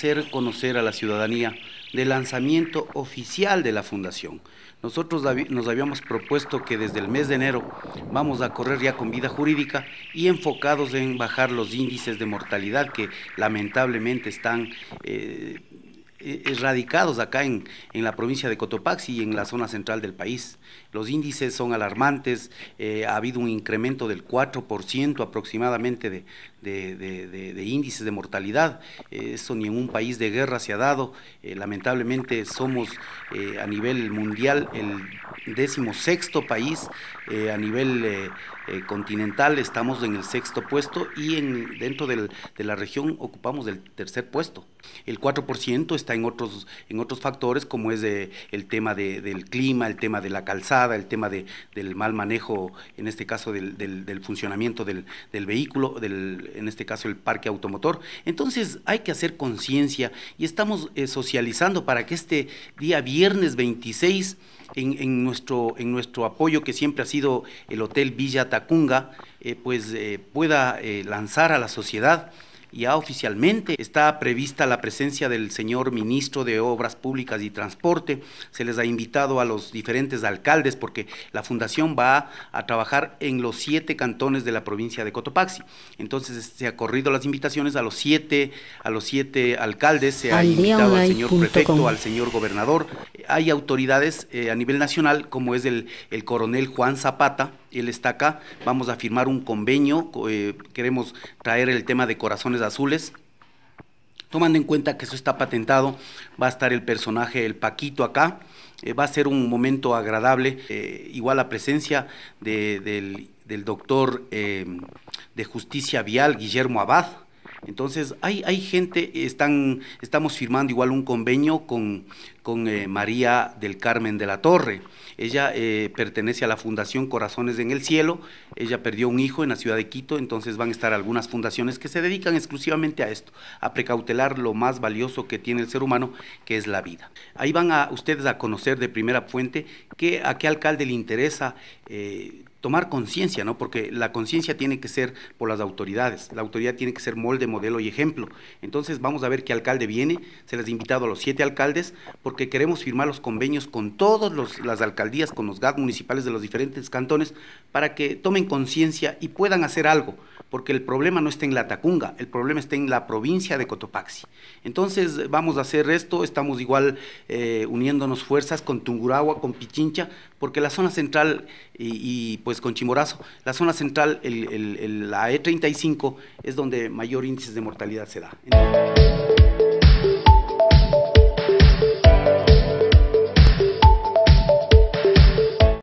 hacer conocer a la ciudadanía del lanzamiento oficial de la fundación. Nosotros nos habíamos propuesto que desde el mes de enero vamos a correr ya con vida jurídica y enfocados en bajar los índices de mortalidad que lamentablemente están eh, eh, radicados acá en, en, la provincia de Cotopaxi y en la zona central del país. Los índices son alarmantes, eh, ha habido un incremento del 4% aproximadamente de, índices de mortalidad, eh, eso ni en un país de guerra se ha dado, lamentablemente somos a nivel mundial el décimo sexto país a nivel eh, continental estamos en el sexto puesto y en, dentro de la región ocupamos el tercer puesto. El 4% está en otros, en otros factores como es el tema del clima, el tema de la calzada, el tema del mal manejo, en este caso del, funcionamiento del, vehículo, en este caso el parque automotor. Entonces hay que hacer conciencia y estamos eh, socializando para que este día viernes 26 en, nuestro, en nuestro apoyo que siempre ha sido el Hotel Villa Tacunga, eh, pues eh, pueda eh, lanzar a la sociedad ya oficialmente está prevista la presencia del señor ministro de Obras Públicas y Transporte. Se les ha invitado a los diferentes alcaldes porque la fundación va a trabajar en los siete cantones de la provincia de Cotopaxi. Entonces se ha corrido las invitaciones a los siete, a los siete alcaldes, se ha invitado al señor prefecto, al señor gobernador. Hay autoridades eh, a nivel nacional como es el, el coronel Juan Zapata, él está acá, vamos a firmar un convenio, eh, queremos traer el tema de corazones azules. Tomando en cuenta que eso está patentado, va a estar el personaje, el Paquito acá. Eh, va a ser un momento agradable, eh, igual la presencia del, doctor de justicia vial, Guillermo Abad, entonces, hay, hay gente, están, estamos firmando igual un convenio con, eh, María del Carmen de la Torre. Ella eh, pertenece a la Fundación Corazones en el Cielo. Ella perdió un hijo en la ciudad de Quito, entonces van a estar algunas fundaciones que se dedican exclusivamente a esto, a precautelar lo más valioso que tiene el ser humano, que es la vida. Ahí van a ustedes a conocer de primera fuente que, a qué alcalde le interesa eh, tomar conciencia, ¿no? Porque la conciencia tiene que ser por las autoridades, la autoridad tiene que ser molde, modelo y ejemplo. Entonces vamos a ver qué alcalde viene, se les ha invitado a los siete alcaldes porque queremos firmar los convenios con todas las alcaldías, con los GAD municipales de los diferentes cantones para que tomen conciencia y puedan hacer algo, porque el problema no está en la Tacunga, el problema está en la provincia de Cotopaxi. Entonces vamos a hacer esto, estamos igual eh, uniéndonos fuerzas con Tunguragua, con Pichincha, porque la zona central y, y pues, pues con Chimborazo. La zona central, la E35, es donde mayor índice de mortalidad se da.